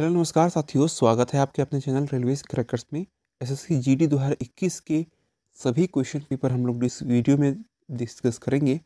hello नमस्कार साथियों स्वागत है आपके अपने चैनल रेलवे क्रैकर्स में एसएससी जीडी 2021 के सभी क्वेश्चन पेपर हम लोग इस वीडियो में डिस्कस करेंगे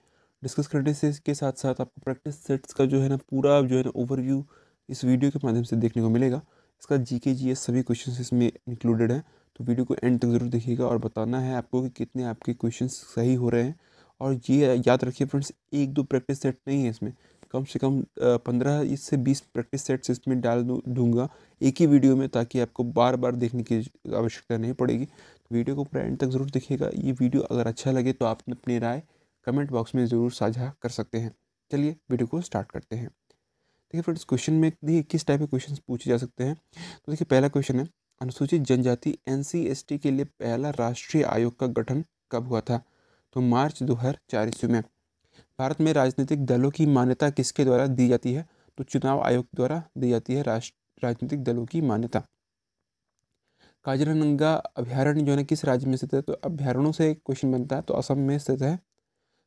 डिस्कस करने से के साथ साथ आपको प्रैक्टिस सेट्स का जो है ना पूरा जो है ना ओवरव्यू इस वीडियो के माध्यम से देखने को मिलेगा इसका जी के जी एस सभी क्वेश्चन इसमें इंक्लूडेड हैं तो वीडियो को एंड तक ज़रूर देखिएगा और बताना है आपको कि कितने आपके क्वेश्चन सही हो रहे हैं और ये याद रखिए फ्रेंड्स एक दो प्रैक्टिस सेट नहीं है इसमें कम से कम पंद्रह से बीस प्रैक्टिस सेट्स इसमें डाल दूंगा एक ही वीडियो में ताकि आपको बार बार देखने की आवश्यकता नहीं पड़ेगी तो वीडियो को पूरा एंड तक ज़रूर देखिएगा ये वीडियो अगर अच्छा लगे तो आप अपनी राय कमेंट बॉक्स में ज़रूर साझा कर सकते हैं चलिए वीडियो को स्टार्ट करते हैं देखिए फ्रेंड्स क्वेश्चन में देखिए किस टाइप के क्वेश्चन पूछे जा सकते हैं तो देखिए पहला क्वेश्चन है अनुसूचित जनजाति एन के लिए पहला राष्ट्रीय आयोग का गठन कब हुआ था तो मार्च दो हज़ार ईस्वी में भारत में राजनीतिक दलों की मान्यता किसके द्वारा दी जाती है तो चुनाव आयोग द्वारा दी जाती है राष्ट्र राजनीतिक दलों की मान्यता काजीरंगा अभ्यारण्य जो है किस राज्य में स्थित है तो अभ्यारणों से क्वेश्चन बनता है तो असम में स्थित है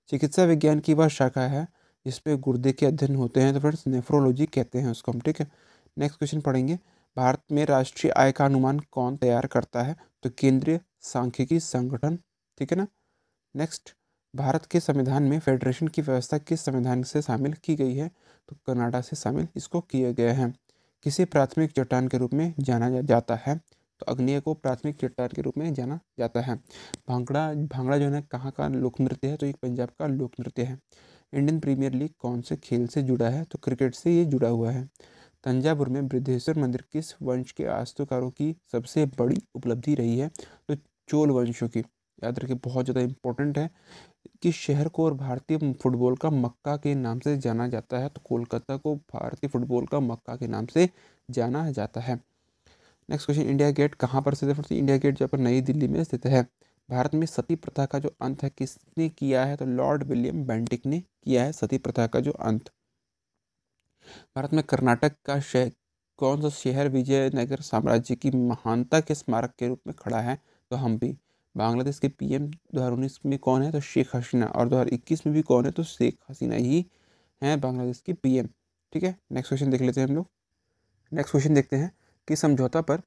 चिकित्सा विज्ञान की वह शाखा है जिसपे गुर्दे के अध्ययन होते हैं तो फ्रेंड्स नेफ्रोलॉजी कहते हैं उसको हम ठीक है नेक्स्ट क्वेश्चन पढ़ेंगे भारत में राष्ट्रीय आय का अनुमान कौन तैयार करता है तो केंद्रीय सांख्यिकी संगठन ठीक है ना नेक्स्ट भारत के संविधान में फेडरेशन की व्यवस्था किस संविधान से शामिल की गई है तो कनाडा से शामिल इसको किया गया है किसे प्राथमिक चट्टान के रूप में जाना जा जाता है तो अग्निय को प्राथमिक चट्टान के रूप में जाना जाता है भांगड़ा भांगड़ा जो है कहाँ का लोक नृत्य है तो एक पंजाब का लोक नृत्य है इंडियन प्रीमियर लीग कौन से खेल से जुड़ा है तो क्रिकेट से ये जुड़ा हुआ है तंजावुर में बृद्धेश्वर मंदिर किस वंश के आस्तुकारों की सबसे बड़ी उपलब्धि रही है तो चोल वंशों की याद रखिए बहुत ज़्यादा इंपॉर्टेंट है किस शहर को और भारतीय फुटबॉल का मक्का के नाम से जाना जाता है तो कोलकाता को भारतीय फुटबॉल का मक्का के नाम से जाना जाता है नेक्स्ट क्वेश्चन इंडिया गेट कहाँ पर स्थित है इंडिया गेट जो पर नई दिल्ली में स्थित है भारत में सती प्रथा का जो अंत है किसने किया है तो लॉर्ड विलियम बेंटिक ने किया है सती प्रथा का जो अंत भारत में कर्नाटक का शहर कौन सा शहर विजयनगर साम्राज्य की महानता के स्मारक के रूप में खड़ा है तो हम्पी बांग्लादेश के पीएम 2019 में कौन है तो शेख हसीना और 2021 में भी कौन है तो शेख हसीना ही हैं बांग्लादेश के पीएम ठीक है नेक्स्ट क्वेश्चन देख लेते हैं हम लोग नेक्स्ट क्वेश्चन देखते हैं कि समझौता पर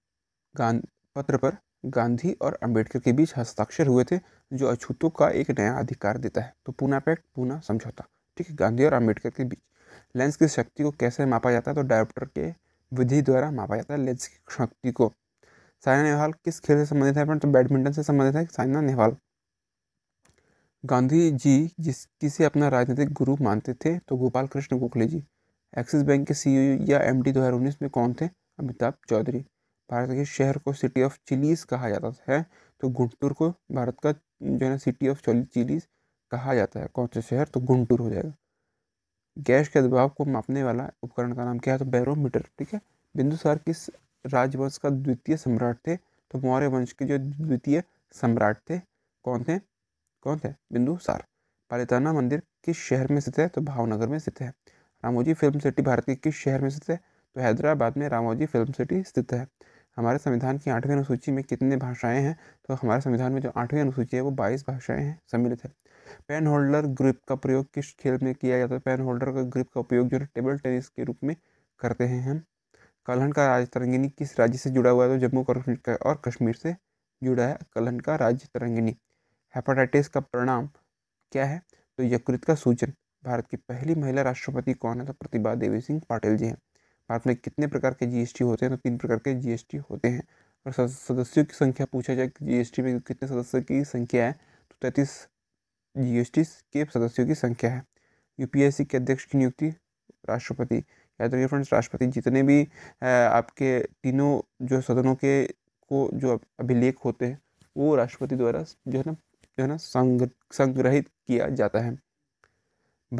गांध पत्र पर गांधी और अंबेडकर के बीच हस्ताक्षर हुए थे जो अछूतों का एक नया अधिकार देता है तो पूना पैक्ट पूना समझौता ठीक है गांधी और अम्बेडकर के बीच लेंस की शक्ति को कैसे मापा जाता है तो डायोप्टर के विधि द्वारा मापा जाता है लेंस की शक्ति को साइना नेहवाल किस खेल से संबंधित है तो बैडमिंटन से संबंधित है साइना नेहवाल गांधी जी जिस किसे अपना राजनीतिक गुरु मानते थे तो गोपाल कृष्ण गोखले जी एक्सिस बैंक के सी या एम डी में कौन थे अमिताभ चौधरी भारत के शहर को सिटी ऑफ चिलीज कहा जाता है तो गुंटूर को भारत का जो है ना सिटी ऑफ चिलीज कहा जाता है कौन सा शहर तो गुंटूर हो जाएगा गैस के दबाव को मापने वाला उपकरण का नाम क्या है तो बैरोमीटर ठीक है बिंदुसार किस राजवंश का द्वितीय सम्राट थे तो मौर्य वंश के जो द्वितीय सम्राट थे कौन थे कौन थे बिंदुसार पालिताना मंदिर किस शहर में स्थित है तो भावनगर में स्थित है रामोजी फिल्म सिटी भारत के किस शहर में स्थित है तो हैदराबाद में रामोजी फिल्म सिटी स्थित है हमारे संविधान की आठवीं अनुसूची में कितने भाषाएं हैं तो हमारे संविधान में जो आठवीं अनुसूची है वो बाईस भाषाएं हैं सम्मिलित है पेन होल्डर ग्रिप का प्रयोग किस खेल में किया जाता है पेन होल्डर का ग्रिप का उपयोग जो है टेबल टेनिस के रूप में करते हैं हम कलहन का राज्य तरंगिनी किस राज्य से जुड़ा हुआ है तो जम्मू और कश्मीर से जुड़ा है कलहन का राज्य तरंगिनी हेपाटाइटिस का परिणाम क्या है तो यकृत का सूजन भारत की पहली महिला राष्ट्रपति कौन है तो प्रतिभा देवी सिंह पाटिल जी हैं भारत में कितने प्रकार के जीएसटी होते हैं तो तीन प्रकार के जीएसटी होते हैं और सदस्यों की संख्या पूछा जाए कि जीएसटी में कितने सदस्यों की संख्या है तो तैंतीस जीएसटी के सदस्यों की संख्या है यूपीएससी के अध्यक्ष की नियुक्ति राष्ट्रपति याद रखिए फ्रेंड्स राष्ट्रपति जितने भी आपके तीनों जो सदनों के को जो अभिलेख होते हैं वो राष्ट्रपति द्वारा जो है ना जो है ना संग संग्रहित किया जाता है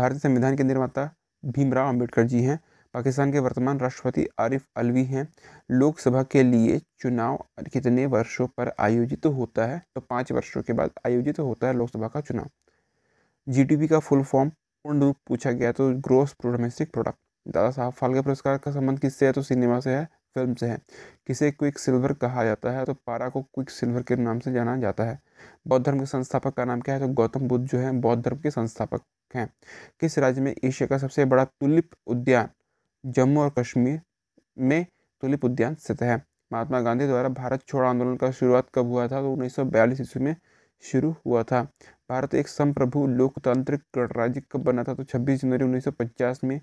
भारतीय संविधान के निर्माता भीमराव अंबेडकर जी हैं पाकिस्तान के वर्तमान राष्ट्रपति आरिफ अलवी हैं लोकसभा के लिए चुनाव कितने वर्षों पर आयोजित तो होता है तो पाँच वर्षों के बाद आयोजित तो होता है लोकसभा का चुनाव जीडीपी का फुल फॉर्म पूर्ण रूप पूछा गया तो ग्रोस डोमेस्टिक प्रोडक्ट दादा साहब फाल्के पुरस्कार का संबंध किससे है तो सिनेमा से है फिल्म से है किसे क्विक सिल्वर कहा जाता है तो पारा को क्विक सिल्वर के नाम से जाना जाता है बौद्ध धर्म के संस्थापक का नाम क्या है तो गौतम बुद्ध जो है बौद्ध धर्म के संस्थापक हैं किस राज्य में एशिया का सबसे बड़ा तुलिप उद्यान जम्मू और कश्मीर में तुलिप उद्यान स्थित है महात्मा गांधी द्वारा भारत छोड़ आंदोलन का शुरुआत कब हुआ था तो उन्नीस सौ ईस्वी में शुरू हुआ था भारत एक संप्रभु लोकतांत्रिक गणराज्य कब बना था तो 26 जनवरी 1950 में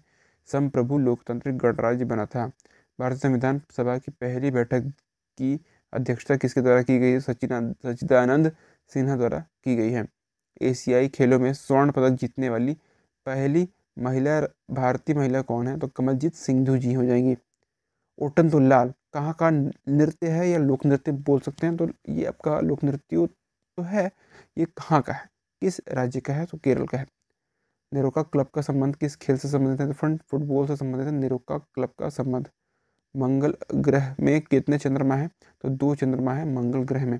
संप्रभु लोकतांत्रिक गणराज्य बना था भारतीय संविधान सभा की पहली बैठक की अध्यक्षता किसके द्वारा की गई सचिन सचिदानंद सिन्हा द्वारा की गई है एशियाई खेलों में स्वर्ण पदक जीतने वाली पहली महिला भारतीय महिला कौन है तो कमलजीत सिंधु जी हो जाएंगी ओटन तो लाल कहाँ का नृत्य है या लोक नृत्य बोल सकते हैं तो ये आपका लोक नृत्य तो है ये कहाँ का है किस राज्य का है तो केरल का है निरोका क्लब का संबंध किस खेल से संबंधित है तो फ्रंट फुटबॉल से संबंधित है निरोका क्लब का संबंध मंगल ग्रह में कितने चंद्रमा हैं तो दो चंद्रमा है मंगल ग्रह में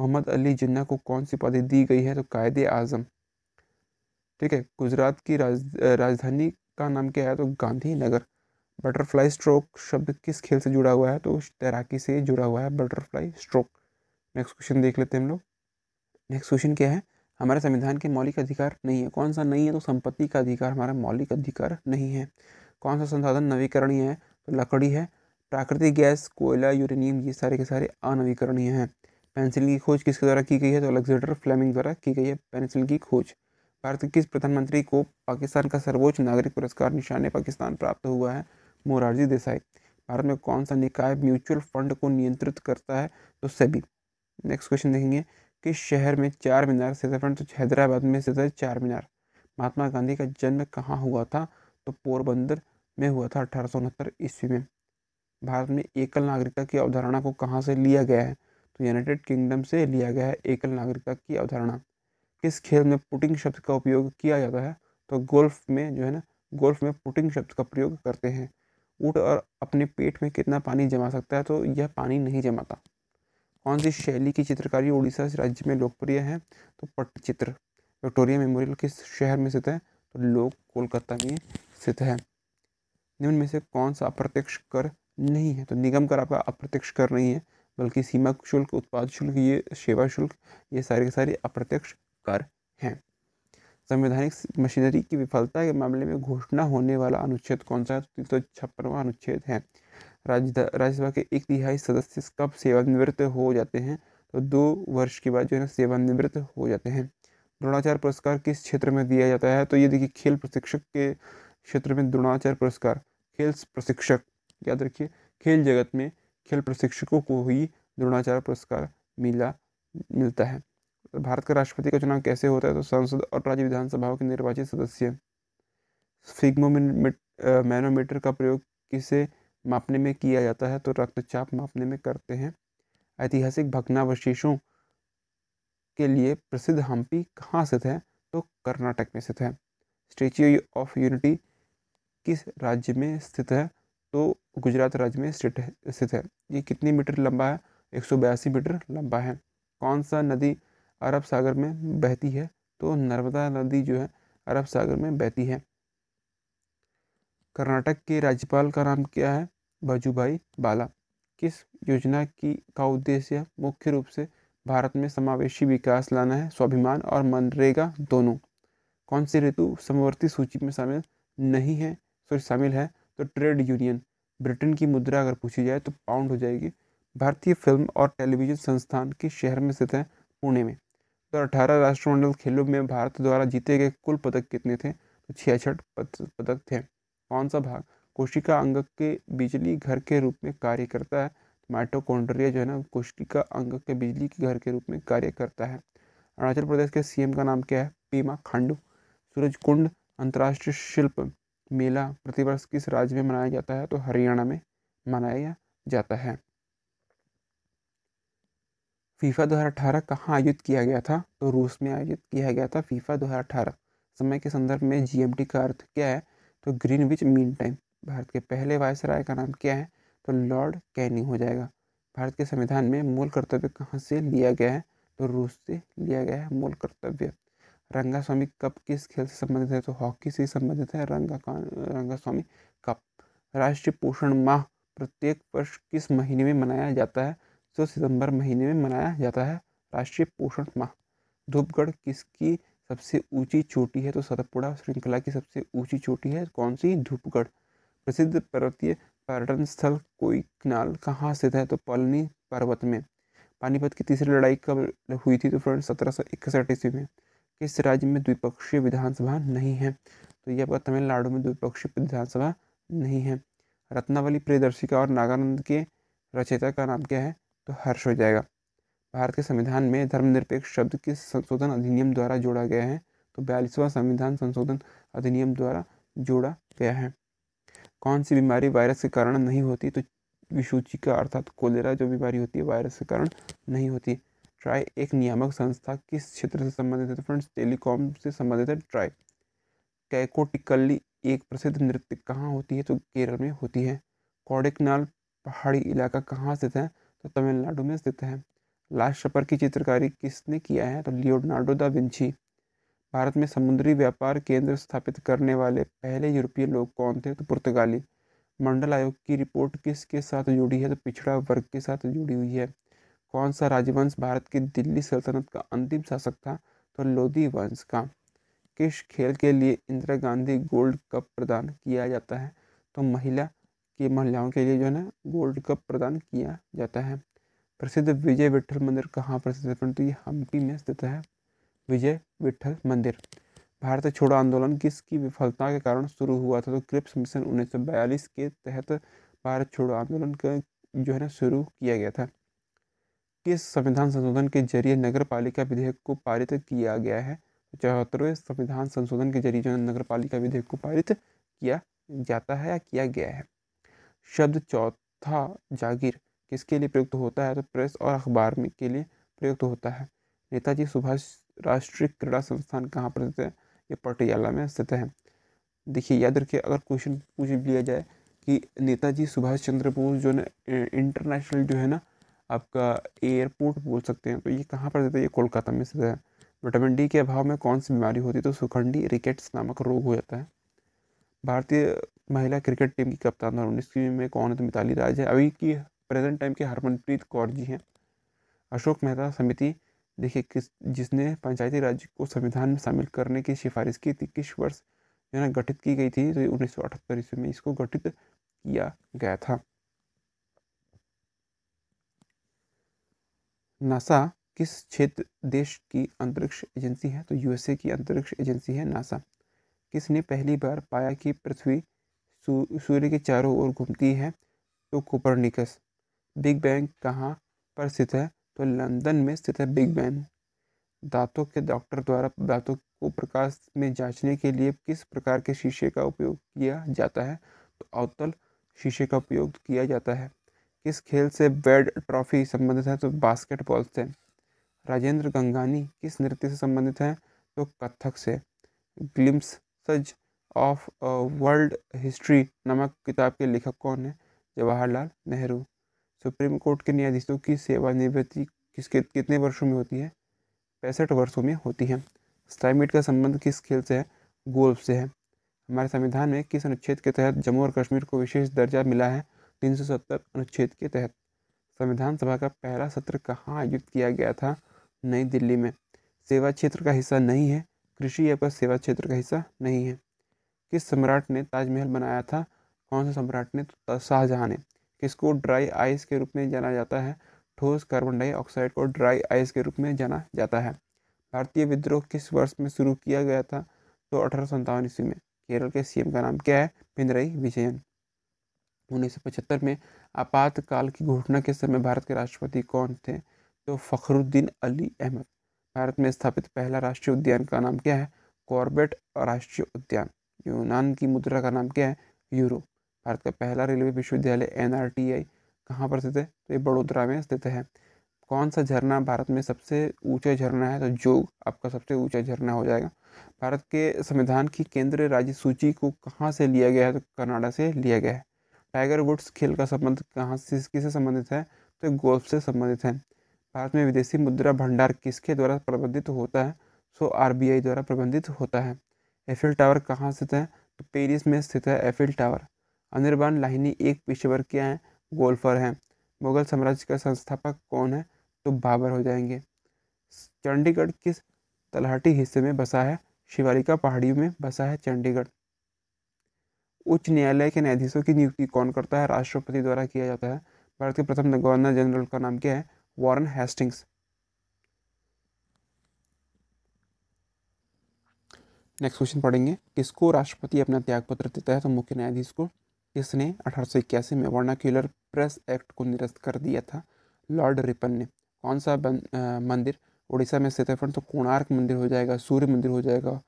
मोहम्मद अली जिन्ना को कौन सी उपाधि दी गई है तो कायद आजम ठीक है गुजरात की राज राजधानी का नाम क्या है तो गांधी नगर बटरफ्लाई स्ट्रोक शब्द किस खेल से जुड़ा हुआ है तो तैराकी से जुड़ा हुआ है बटरफ्लाई स्ट्रोक नेक्स्ट क्वेश्चन देख लेते हैं हम लोग नेक्स्ट क्वेश्चन क्या है हमारे संविधान के मौलिक अधिकार नहीं है कौन सा नहीं है तो संपत्ति का अधिकार हमारा मौलिक अधिकार नहीं है कौन सा संसाधन नवीकरणीय है तो लकड़ी है प्राकृतिक गैस कोयला यूरेनियम ये सारे के सारे अनवीकरणीय हैं पेंसिल की खोज किसके द्वारा की गई है तो अलेक्जेंडर फ्लेमिंग द्वारा की गई है पेंसिल की खोज भारत के किस प्रधानमंत्री को पाकिस्तान का सर्वोच्च नागरिक पुरस्कार निशाने पाकिस्तान प्राप्त हुआ है मोरारजी देसाई भारत में कौन सा निकाय म्यूचुअल फंड को नियंत्रित करता है तो सभी नेक्स्ट क्वेश्चन देखेंगे किस शहर में चार मीनार स्थित है फ्रेंड तो हैदराबाद में स्थित है चार मीनार महात्मा गांधी का जन्म कहाँ हुआ था तो पोरबंदर में हुआ था अठारह सौ उनहत्तर ईस्वी में भारत में एकल नागरिकता की अवधारणा को कहाँ से लिया गया है तो यूनाइटेड किंगडम से लिया गया है एकल नागरिकता की अवधारणा किस खेल में पुटिंग शब्द का उपयोग किया जाता है तो गोल्फ में जो है ना गोल्फ में पुटिंग शब्द का प्रयोग करते हैं ऊट और अपने पेट में कितना पानी जमा सकता है तो यह पानी नहीं जमाता कौन सी शैली की चित्रकारी उड़ीसा राज्य में लोकप्रिय है तो पट्टचित्र विक्टोरिया मेमोरियल किस शहर में स्थित है तो लोग कोलकाता में स्थित है निम्न में से कौन सा अप्रत्यक्ष कर नहीं है तो निगम कर आपका अप्रत्यक्ष कर नहीं है बल्कि सीमा शुल्क उत्पाद शुल्क ये सेवा शुल्क ये सारे के सारे अप्रत्यक्ष कर हैं संवैधानिक मशीनरी की विफलता के मामले में घोषणा होने वाला अनुच्छेद कौन सा है तो तीन सौ छप्पनवा अनुच्छेद है राज्यसभा के एक तिहाई सदस्य कब सेवानिवृत्त हो जाते हैं तो दो वर्ष के बाद जो है ना सेवानिवृत्त हो जाते हैं द्रोणाचार पुरस्कार किस क्षेत्र में दिया जाता है तो ये देखिए खेल प्रशिक्षक के क्षेत्र में द्रोणाचार पुरस्कार खेल प्रशिक्षक याद रखिए खेल जगत में खेल प्रशिक्षकों को ही द्रोणाचार पुरस्कार मिला मिलता है भारत का राष्ट्रपति का चुनाव कैसे होता है तो संसद और राज्य विधानसभाओं के निर्वाचित सदस्य मैनोमीटर का प्रयोग किसे मापने में किया जाता है तो रक्तचाप मापने में करते हैं ऐतिहासिक भग्नावशेषों के लिए प्रसिद्ध हम्पी कहाँ स्थित है तो कर्नाटक में स्थित है स्टेच्यू ऑफ यूनिटी किस राज्य में स्थित है तो गुजरात राज्य में स्थित है स्थित है ये कितनी मीटर लंबा है एक मीटर लंबा है कौन सा नदी अरब सागर में बहती है तो नर्मदा नदी जो है अरब सागर में बहती है कर्नाटक के राज्यपाल का नाम क्या है वजूभाई बाला किस योजना की का उद्देश्य मुख्य रूप से भारत में समावेशी विकास लाना है स्वाभिमान और मनरेगा दोनों कौन सी ऋतु समवर्ती सूची में शामिल नहीं है सॉरी शामिल है तो ट्रेड यूनियन ब्रिटेन की मुद्रा अगर पूछी जाए तो पाउंड हो जाएगी भारतीय फिल्म और टेलीविजन संस्थान के शहर में स्थित है पुणे में तो अठारह राष्ट्रमंडल खेलों में भारत द्वारा जीते गए कुल पदक कितने थे तो छियासठ पदक थे कौन सा भाग कोशिका अंग के बिजली घर के रूप में कार्य करता है माइटोकॉन्ड्रिया जो है ना कोशिका अंग के बिजली के घर के रूप में कार्य करता है अरुणाचल प्रदेश के सीएम का नाम क्या है पीमा खांडू सूरज कुंड अंतर्राष्ट्रीय शिल्प मेला प्रतिवर्ष किस राज्य में मनाया जाता है तो हरियाणा में मनाया जाता है फीफा अठारह कहाँ आयोजित किया गया था तो रूस में आयोजित किया गया था फीफा अठारह समय के संदर्भ में जीएमटी का अर्थ क्या है तो Greenwich mean time Bharat के पहले वायसराय का नाम क्या है तो लॉर्ड कैनिंग हो जाएगा भारत के संविधान में मूल कर्तव्य कहाँ से लिया गया है तो रूस से लिया गया है मूल कर्तव्य रंगा स्वामी कप किस खेल से संबंधित है तो हॉकी से संबंधित है रंगा रंगा स्वामी कप राष्ट्रीय पोषण माह प्रत्येक वर्ष किस महीने में मनाया जाता है तो सितंबर महीने में मनाया जाता है राष्ट्रीय पोषण माह धूपगढ़ किसकी सबसे ऊंची चोटी है तो सतपुड़ा श्रृंखला की सबसे ऊंची चोटी है कौन सी धूपगढ़ प्रसिद्ध पर्वतीय पर्यटन स्थल कोई किनाल कहाँ स्थित है तो पलनी पर्वत में पानीपत की तीसरी लड़ाई कब हुई थी तो फ्रेंड सत्रह सौ इकसठ ईस्वी में किस राज्य में द्विपक्षीय विधानसभा नहीं है तो यह आपका तमिलनाडु में द्विपक्षीय विधानसभा नहीं है रत्नावली प्रियदर्शिका और नागानंद के रचयिता का नाम क्या है तो हर्ष हो जाएगा भारत के संविधान में धर्मनिरपेक्ष शब्द किस संशोधन अधिनियम द्वारा जोड़ा गया है तो बयालीसवां संविधान संशोधन अधिनियम द्वारा जोड़ा गया है कौन सी बीमारी वायरस के कारण नहीं होती तो विषूचिका अर्थात कोलेरा जो बीमारी होती है वायरस के कारण नहीं होती ट्राई एक नियामक संस्था किस क्षेत्र से संबंधित है तो फ्रेंड्स टेलीकॉम से संबंधित है ट्राई कैकोटिकली एक प्रसिद्ध नृत्य कहाँ होती है तो केरल में होती है कोडिकनाल पहाड़ी इलाका कहाँ स्थित है तो तमिलनाडु में स्थित है लास्ट शपर की चित्रकारी किसने किया है तो लियोनार्डो दा विंची भारत में समुद्री व्यापार केंद्र स्थापित करने वाले पहले यूरोपीय लोग कौन थे तो पुर्तगाली मंडल आयोग की रिपोर्ट किसके साथ जुड़ी है तो पिछड़ा वर्ग के साथ जुड़ी हुई है कौन सा राजवंश भारत की दिल्ली सल्तनत का अंतिम शासक था तो लोधी वंश का किस खेल के लिए इंदिरा गांधी गोल्ड कप प्रदान किया जाता है तो महिला की महिलाओं के लिए जो है ना गोल्ड कप प्रदान किया जाता है प्रसिद्ध विजय विठल मंदिर कहाँ प्रसिद्ध है परंतु ये हम्पी में स्थित है विजय विठल मंदिर भारत छोड़ो आंदोलन किसकी विफलता के कारण शुरू हुआ था तो क्रिप्स मिशन 1942 के तहत भारत छोड़ो आंदोलन का जो है ना शुरू किया गया था किस संविधान संशोधन के जरिए नगर पालिका विधेयक को पारित किया गया है तो चौहत्तरवें संविधान संशोधन के जरिए जो है नगर पालिका विधेयक को पारित किया जाता है या किया गया है शब्द चौथा जागीर किसके लिए प्रयुक्त होता है तो प्रेस और अखबार में के लिए प्रयुक्त होता है नेताजी सुभाष राष्ट्रीय क्रीड़ा संस्थान कहाँ पर स्थित है ये पटियाला में स्थित है देखिए याद रखिए अगर क्वेश्चन पूछ लिया जाए कि नेताजी सुभाष चंद्र बोस जो ना इंटरनेशनल जो है ना आपका एयरपोर्ट बोल सकते हैं तो ये कहाँ पर स्थित है ये कोलकाता में स्थित है विटामिन डी के अभाव में कौन सी बीमारी होती है तो सुखंडी रिकेट्स नामक रोग हो जाता है भारतीय महिला क्रिकेट टीम की कप्तान और उन्नीस में कौन है तो मिताली राज है अभी की प्रेजेंट टाइम के हरमनप्रीत कौर जी हैं अशोक मेहता समिति देखिए किस जिसने पंचायती राज को संविधान में शामिल करने की सिफारिश की थी किस वर्ष जो है ना गठित की गई थी तो उन्नीस सौ अठहत्तर ईस्वी में इसको गठित किया गया था नासा किस क्षेत्र देश की अंतरिक्ष एजेंसी है तो यूएसए की अंतरिक्ष एजेंसी है नासा किसने पहली बार पाया कि पृथ्वी सूर्य के चारों ओर घूमती है तो कोपरनिकस बिग बैंग कहाँ पर स्थित है तो लंदन में स्थित है बिग बैंग दांतों के डॉक्टर द्वारा दांतों को प्रकाश में जांचने के लिए किस प्रकार के शीशे का उपयोग किया जाता है तो अवतल शीशे का उपयोग किया जाता है किस खेल से बेड ट्रॉफी संबंधित है तो बास्केटबॉल से राजेंद्र गंगानी किस नृत्य से संबंधित है तो कथक से ग्लिम्स सज ऑफ वर्ल्ड हिस्ट्री नामक किताब के लेखक कौन है जवाहरलाल नेहरू सुप्रीम कोर्ट के न्यायाधीशों की सेवानिवृत्ति किसके कितने वर्षों में होती है पैंसठ वर्षों में होती है स्टाइमिट का संबंध किस खेल से है गोल्फ से है हमारे संविधान में किस अनुच्छेद के तहत जम्मू और कश्मीर को विशेष दर्जा मिला है तीन सौ सत्तर अनुच्छेद के तहत संविधान सभा का पहला सत्र कहाँ आयोजित किया गया था नई दिल्ली में सेवा क्षेत्र का हिस्सा नहीं है कृषि या पर सेवा क्षेत्र का हिस्सा नहीं है किस सम्राट ने ताजमहल बनाया था कौन से सम्राट ने तो शाहजहाँ ने किसको ड्राई आइस के रूप में जाना जाता है ठोस कार्बन डाइऑक्साइड को ड्राई आइस के रूप में जाना जाता है भारतीय विद्रोह किस वर्ष में शुरू किया गया था तो अठारह सौ ईस्वी में केरल के सीएम का नाम क्या है पिंदरई विजयन उन्नीस सौ पचहत्तर में आपातकाल की घोषणा के समय भारत के राष्ट्रपति कौन थे तो फखरुद्दीन अली अहमद भारत में स्थापित पहला राष्ट्रीय उद्यान का नाम क्या है कॉर्बेट राष्ट्रीय उद्यान यूनान की मुद्रा का नाम क्या है यूरो भारत का पहला रेलवे विश्वविद्यालय एन आर टी आई कहाँ पर स्थित है तो ये बड़ोदरा में स्थित है कौन सा झरना भारत में सबसे ऊंचा झरना है तो जोग आपका सबसे ऊंचा झरना हो जाएगा भारत के संविधान की केंद्रीय राज्य सूची को कहाँ से लिया गया है तो कनाडा से लिया गया है टाइगर वुड्स खेल का संबंध कहाँ से किससे संबंधित है तो गोल्फ से संबंधित है भारत में विदेशी मुद्रा भंडार किसके द्वारा प्रबंधित होता है सो आर द्वारा प्रबंधित होता है एफिल टावर कहाँ स्थित है तो पेरिस में स्थित है एफिल टावर अनिर्बान लाहिनी एक पेशेवर क्या हैं गोल्फर हैं मुगल साम्राज्य का संस्थापक कौन है तो बाबर हो जाएंगे चंडीगढ़ किस तलहटी हिस्से में बसा है शिवालिका पहाड़ियों में बसा है चंडीगढ़ उच्च न्यायालय के न्यायाधीशों की नियुक्ति कौन करता है राष्ट्रपति द्वारा किया जाता है भारत के प्रथम गवर्नर जनरल का नाम क्या है वॉरन हेस्टिंग्स नेक्स्ट क्वेश्चन पढ़ेंगे किसको राष्ट्रपति अपना त्यागपत्र देता है तो मुख्य न्यायाधीश को इसने अठारह में वर्नाक्यूलर प्रेस एक्ट को निरस्त कर दिया था लॉर्ड रिपन ने कौन सा मंदिर उड़ीसा में स्थित है फ्रेंड तो कोणार्क मंदिर हो जाएगा सूर्य मंदिर हो जाएगा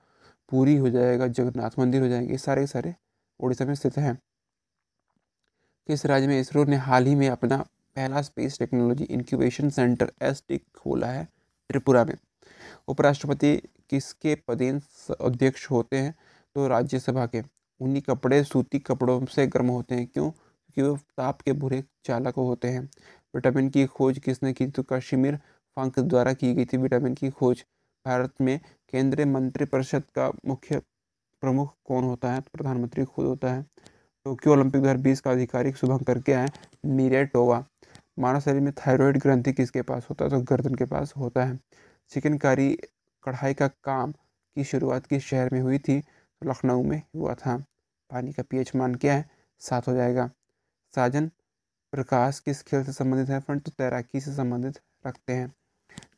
पूरी हो जाएगा जगन्नाथ मंदिर हो जाएंगे सारे सारे उड़ीसा में स्थित हैं किस राज्य में इसरो ने हाल ही में अपना पहला स्पेस टेक्नोलॉजी इंक्यूबेशन सेंटर एस खोला है त्रिपुरा में उपराष्ट्रपति किसके पदेन अध्यक्ष होते हैं तो राज्यसभा के ऊनी कपड़े सूती कपड़ों से गर्म होते हैं क्यों क्योंकि वो ताप के बुरे चालक होते हैं विटामिन की खोज किसने की तो कश्मीर फंक द्वारा की गई थी विटामिन की खोज भारत में केंद्रीय मंत्रिपरिषद का मुख्य प्रमुख कौन होता है तो प्रधानमंत्री खुद होता है टोक्यो ओलंपिक 2020 का आधिकारिक शुभंकर क्या है मीरेटोवा टोवा मानव शरीर में थायराइड ग्रंथि किसके पास होता है तो गर्दन के पास होता है चिकनकारी कढ़ाई का काम की शुरुआत किस शहर में हुई थी तो लखनऊ में हुआ था पानी का पीएच मान क्या है सात हो जाएगा साजन प्रकाश किस खेल से संबंधित है फ्रेंड तो तैराकी से संबंधित रखते हैं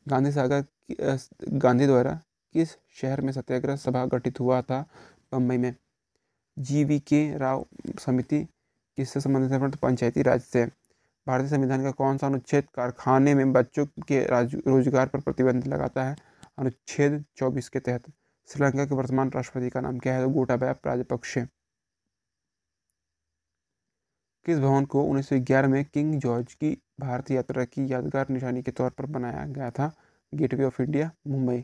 गांधी सागर गांधी द्वारा किस शहर में सत्याग्रह सभा गठित हुआ था बम्बई में जी के राव समिति किससे संबंधित है तो पंचायती राज से भारतीय संविधान का कौन सा अनुच्छेद कारखाने में बच्चों के रोजगार पर प्रतिबंध लगाता है अनुच्छेद चौबीस के तहत श्रीलंका के वर्तमान राष्ट्रपति का नाम क्या है तो गोटाबाया राजपक्षे किस भवन को 1911 में किंग जॉर्ज की भारत यात्रा की यादगार निशानी के तौर पर बनाया गया था गेटवे ऑफ इंडिया मुंबई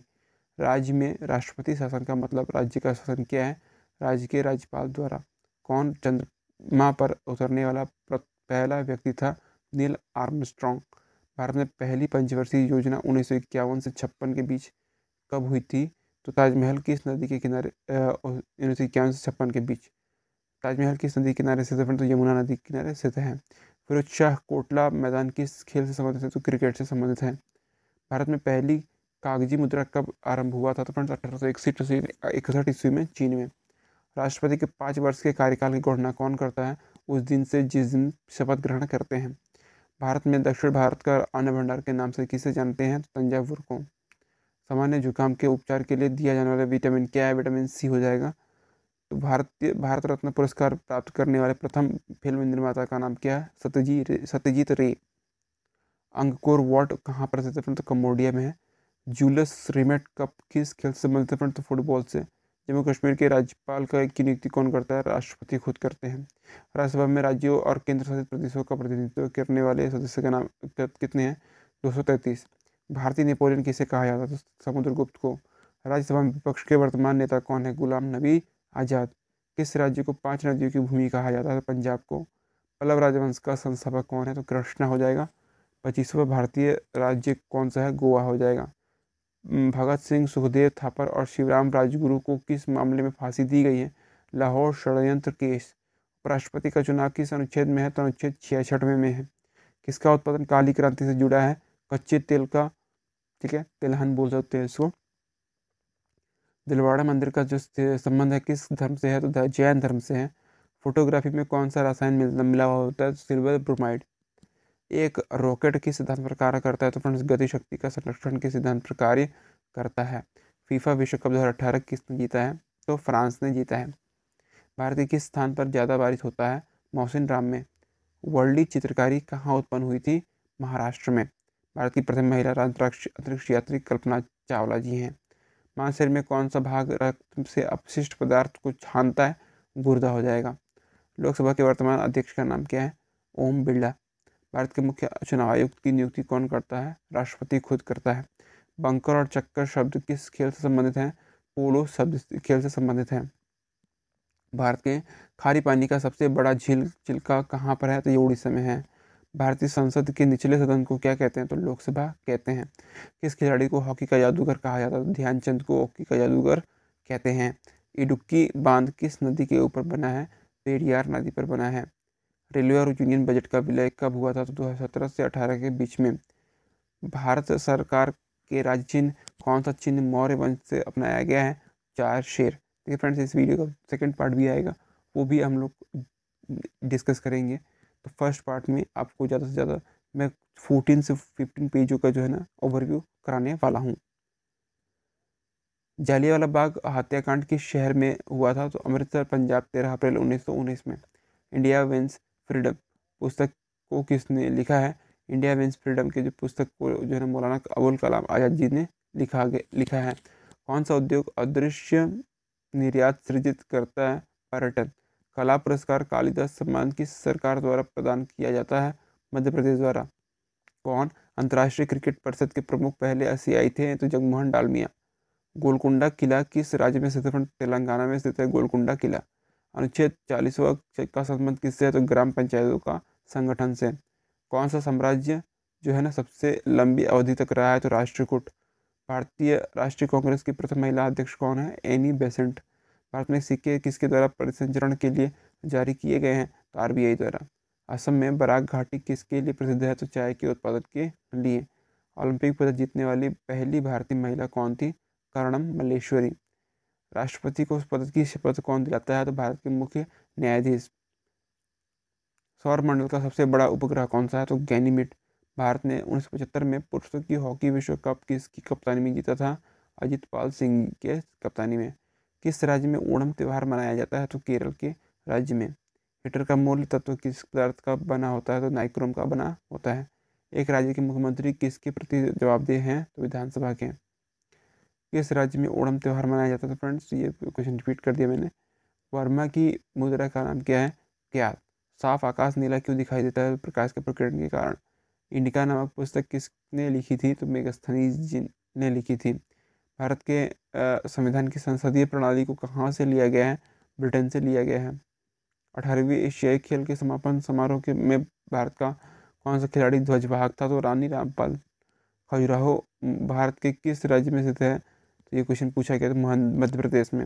राज्य में राष्ट्रपति शासन का मतलब राज्य का शासन क्या है राज्य के राज्यपाल द्वारा कौन चंद्रमा पर उतरने वाला पहला व्यक्ति था नील आर्मस्ट्रॉन्ग भारत में पहली पंचवर्षीय योजना उन्नीस से छप्पन के बीच कब हुई थी तो ताजमहल किस नदी के किनारे उन्नीस से छप्पन के बीच ताजमहल किस तो तो नदी किनारे स्थित है फ्रेंड तो यमुना नदी किनारे स्थित है फिरोज शाह कोटला मैदान किस खेल से संबंधित है तो क्रिकेट से संबंधित है भारत में पहली कागजी मुद्रा कब आरंभ हुआ था तो फ्रेंड्स अठारह सौ इकसठ इकसठ ईस्वी में चीन में राष्ट्रपति के पाँच वर्ष के कार्यकाल की घोषणा कौन करता है उस दिन से जिस दिन शपथ ग्रहण करते हैं भारत में दक्षिण भारत का अन्न भंडार के नाम से किसे जानते हैं तो तंजावुर को सामान्य जुकाम के उपचार के लिए दिया जाने वाला विटामिन क्या है विटामिन सी हो जाएगा तो भारतीय भारत रत्न पुरस्कार प्राप्त करने वाले प्रथम फिल्म निर्माता का नाम क्या है सत्यजीत सत्यजीत रे अंकोर वॉट कहाँ पर स्थित है तो कम्बोडिया में है जूलस रिमेट कप किस खेल से मिलते है तो फुटबॉल से जम्मू कश्मीर के राज्यपाल का की नियुक्ति कौन करता है राष्ट्रपति खुद करते हैं राज्यसभा में राज्यों और केंद्र शासित प्रदेशों का प्रतिनिधित्व करने वाले सदस्य का नाम कितने हैं दो सौ भारतीय नेपोलियन किसे कहा जाता है तो समुद्रगुप्त को राज्यसभा में विपक्ष के वर्तमान नेता कौन है गुलाम नबी आज़ाद किस राज्य को पांच नदियों की भूमि कहा जाता है तो पंजाब को पल्लव राजवंश का संस्थापक कौन है तो कृष्णा हो जाएगा पच्चीसवा भारतीय राज्य कौन सा है गोवा हो जाएगा भगत सिंह सुखदेव थापर और शिवराम राजगुरु को किस मामले में फांसी दी गई है लाहौर षडयंत्र केस उपराष्ट्रपति का चुनाव किस अनुच्छेद में है तो अनुच्छेद छियासठवें में है किसका उत्पादन काली क्रांति से जुड़ा है कच्चे तेल का ठीक है तिलहन बोल सकते हैं इसको दिलवाड़ा मंदिर का जो संबंध है किस धर्म से है तो जैन धर्म से है फोटोग्राफी में कौन सा रसायन मिल, मिला हुआ होता है तो सिल्वर ब्रोमाइड एक रॉकेट किस सिद्धांत पर कार्य करता है तो फ्रेंड्स गति शक्ति का संरक्षण के सिद्धांत पर कार्य करता है फीफा विश्व कप दो हज़ार अठारह किसने जीता है तो फ्रांस ने जीता है भारत के किस स्थान पर ज़्यादा बारिश होता है मौसिन राम में वर्ल्डी चित्रकारी कहाँ उत्पन्न हुई थी महाराष्ट्र में भारत की प्रथम महिला अंतरिक्ष अंतरिक्ष यात्री कल्पना चावला जी हैं मांस शरीर में कौन सा भाग रक्त से अपशिष्ट पदार्थ को छानता है गुर्दा हो जाएगा लोकसभा के वर्तमान अध्यक्ष का नाम क्या है ओम बिरला भारत के मुख्य चुनाव आयुक्त की नियुक्ति कौन करता है राष्ट्रपति खुद करता है बंकर और चक्कर शब्द किस खेल से संबंधित हैं पोलो शब्द खेल से संबंधित हैं भारत के खारी पानी का सबसे बड़ा झील चिल्का कहाँ पर है तो ये उड़ीसा में है भारतीय संसद के निचले सदन को क्या कहते हैं तो लोकसभा कहते हैं किस खिलाड़ी को हॉकी का जादूगर कहा जाता है तो ध्यानचंद को हॉकी का जादूगर कहते हैं इडुक्की बांध किस नदी के ऊपर बना है पेरियार नदी पर बना है रेलवे और यूनियन बजट का विलय कब हुआ था तो दो से अठारह के बीच में भारत सरकार के राज्य चिन्ह कौन सा चिन्ह मौर्य वंश से अपनाया गया है चार शेर देखिए फ्रेंड्स इस वीडियो का सेकंड पार्ट भी आएगा वो भी हम लोग डिस्कस करेंगे तो फर्स्ट पार्ट में आपको ज़्यादा से ज़्यादा मैं फोर्टीन से फिफ्टीन पेजों का जो है ना ओवरव्यू कराने वाला हूँ जालियावाला बाग हत्याकांड के शहर में हुआ था तो अमृतसर पंजाब तेरह अप्रैल उन्नीस सौ उन्नीस में इंडिया वेंस फ्रीडम पुस्तक को किसने लिखा है इंडिया वेंस फ्रीडम के जो पुस्तक को जो है ना मौलाना अबुल कलाम आज़ाद जी ने लिखा लिखा है कौन सा उद्योग अदृश्य निर्यात सृजित करता है पर्यटन कला पुरस्कार कालिदास सम्मान किस सरकार द्वारा प्रदान किया जाता है मध्य प्रदेश द्वारा कौन अंतर्राष्ट्रीय क्रिकेट परिषद के प्रमुख पहले एशियाई थे तो जगमोहन डालमिया गोलकुंडा किला किस राज्य में स्थित है तेलंगाना में स्थित है गोलकुंडा किला अनुच्छेद चालीसवा का संबंध किससे है तो ग्राम पंचायतों का संगठन से कौन सा साम्राज्य जो है ना सबसे लंबी अवधि तक रहा है तो राष्ट्रकूट भारतीय राष्ट्रीय कांग्रेस की प्रथम महिला अध्यक्ष कौन है एनी बेसेंट भारत में सिक्के किसके द्वारा परिसंचरण के लिए जारी किए गए हैं तो आर द्वारा असम में बराग घाटी किसके लिए प्रसिद्ध है तो चाय के उत्पादन के लिए ओलंपिक पदक जीतने वाली पहली भारतीय महिला कौन थी करणम मल्लेश्वरी राष्ट्रपति को उस पदक की शपथ कौन दिलाता है तो भारत के मुख्य न्यायाधीश सौर मंडल का सबसे बड़ा उपग्रह कौन सा है तो गैनीमिट भारत ने उन्नीस में पुरुषों की हॉकी विश्व कप किसकी कप्तानी में जीता था अजित पाल सिंह के कप्तानी में किस राज्य में ओणम त्यौहार मनाया जाता है तो केरल के राज्य में हीटर का मूल तत्व किस पदार्थ का बना होता है तो नाइक्रोम का बना होता है एक राज्य के मुख्यमंत्री किसके प्रति जवाबदेह हैं तो विधानसभा के किस राज्य में ओणम त्यौहार मनाया जाता है तो फ्रेंड्स ये क्वेश्चन रिपीट कर दिया मैंने वर्मा की मुद्रा का नाम क्या है क्या साफ आकाश नीला क्यों दिखाई देता है प्रकाश के प्रकरण के कारण इंडिका नामक पुस्तक किसने लिखी थी तो मेघस्थनी जी ने लिखी थी भारत के संविधान की संसदीय प्रणाली को कहाँ से लिया गया है ब्रिटेन से लिया गया है अठारहवीं एशियाई खेल के समापन समारोह के में भारत का कौन सा खिलाड़ी ध्वजवाहक था तो रानी रामपाल खजुराहो भारत के किस राज्य में स्थित है तो ये क्वेश्चन पूछा गया था मध्य प्रदेश में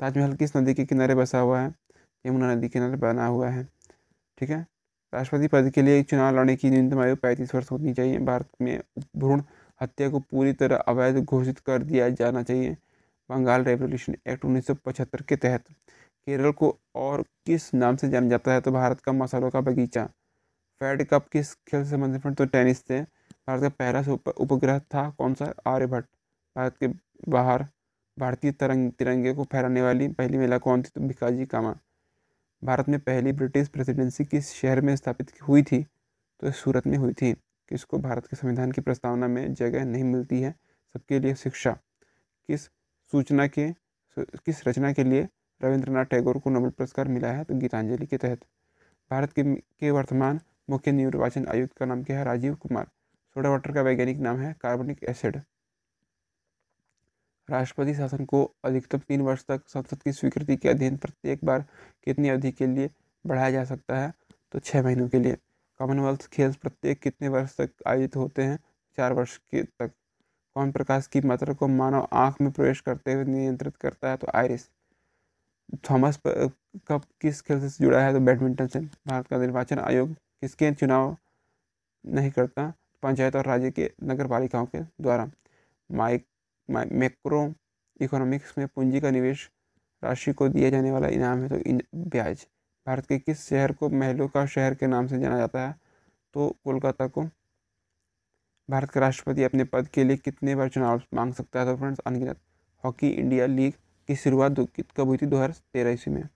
ताजमहल किस नदी के किनारे बसा हुआ है यमुना नदी के किनारे बना हुआ है ठीक है राष्ट्रपति पद के लिए चुनाव लड़ने की न्यूनतम आयु पैंतीस वर्ष होनी चाहिए भारत में भ्रूण हत्या को पूरी तरह अवैध घोषित कर दिया जाना चाहिए बंगाल रेवोल्यूशन एक्ट उन्नीस के तहत केरल को और किस नाम से जाना जाता है तो भारत का मसालों का बगीचा फेड कप किस खेल से संबंधित तो टेनिस थे भारत का पहला उपग्रह था कौन सा आर्यभट्ट भारत के बाहर भारतीय तरंग तिरंगे को फहराने वाली पहली महिला कौन थी तो भिकाजी कामा भारत में पहली ब्रिटिश प्रेसिडेंसी किस शहर में स्थापित हुई थी तो सूरत में हुई थी किसको भारत के संविधान की प्रस्तावना में जगह नहीं मिलती है सबके लिए शिक्षा किस सूचना के किस रचना के लिए रविंद्रनाथ टैगोर को नोबेल पुरस्कार मिला है तो गीतांजलि के तहत भारत के के वर्तमान मुख्य निर्वाचन आयुक्त का नाम क्या है राजीव कुमार सोडा वाटर का वैज्ञानिक नाम है कार्बनिक एसिड राष्ट्रपति शासन को अधिकतम तीन वर्ष तक संसद की स्वीकृति के अधीन प्रत्येक बार कितनी अवधि के लिए बढ़ाया जा सकता है तो छः महीनों के लिए कॉमनवेल्थ खेल प्रत्येक कितने वर्ष तक आयोजित होते हैं चार वर्ष के तक कौन प्रकाश की मात्रा को मानव आँख में प्रवेश करते हुए नियंत्रित करता है तो आयरिस थॉमस कप किस खेल से जुड़ा है तो बैडमिंटन से भारत का निर्वाचन आयोग किसके चुनाव नहीं करता पंचायत और राज्य के नगर पालिकाओं के द्वारा माइक मैक्रो इकोनॉमिक्स में पूंजी का निवेश राशि को दिया जाने वाला इनाम है तो ब्याज भारत के किस शहर को महलों का शहर के नाम से जाना जाता है तो कोलकाता को भारत का राष्ट्रपति अपने पद के लिए कितने बार चुनाव मांग सकता है तो फ्रेंड्स अनगिनत हॉकी इंडिया लीग की शुरुआत कब हुई थी दो हज़ार तेरह ईस्वी में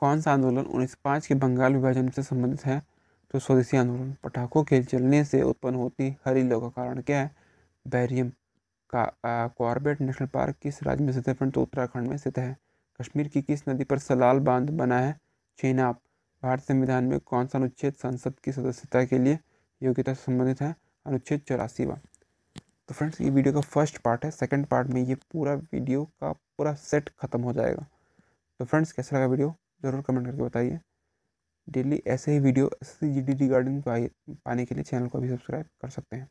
कौन सा आंदोलन उन्नीस पाँच के बंगाल विभाजन से संबंधित है तो स्वदेशी आंदोलन पटाखों के जलने से उत्पन्न होती हरी लोगों का कारण क्या है बैरियम का कॉर्बेट नेशनल पार्क किस राज्य में स्थित है फ्रेंड्स तो उत्तराखंड में स्थित है कश्मीर की किस नदी पर सलाल बांध बना है चेनाब भारत संविधान में कौन सा अनुच्छेद संसद की सदस्यता के लिए योग्यता से संबंधित है अनुच्छेद चौरासीवा तो फ्रेंड्स ये वीडियो का फर्स्ट पार्ट है सेकंड पार्ट में ये पूरा वीडियो का पूरा सेट ख़त्म हो जाएगा तो फ्रेंड्स कैसा लगा वीडियो ज़रूर कमेंट करके बताइए डेली ऐसे ही video S C G D regarding पाने के लिए चैनल को भी सब्सक्राइब कर सकते हैं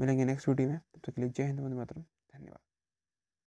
मिलेंगे नेक्स्ट वीडियो में तब तक के लिए जय हिंद मंद मातरम धन्यवाद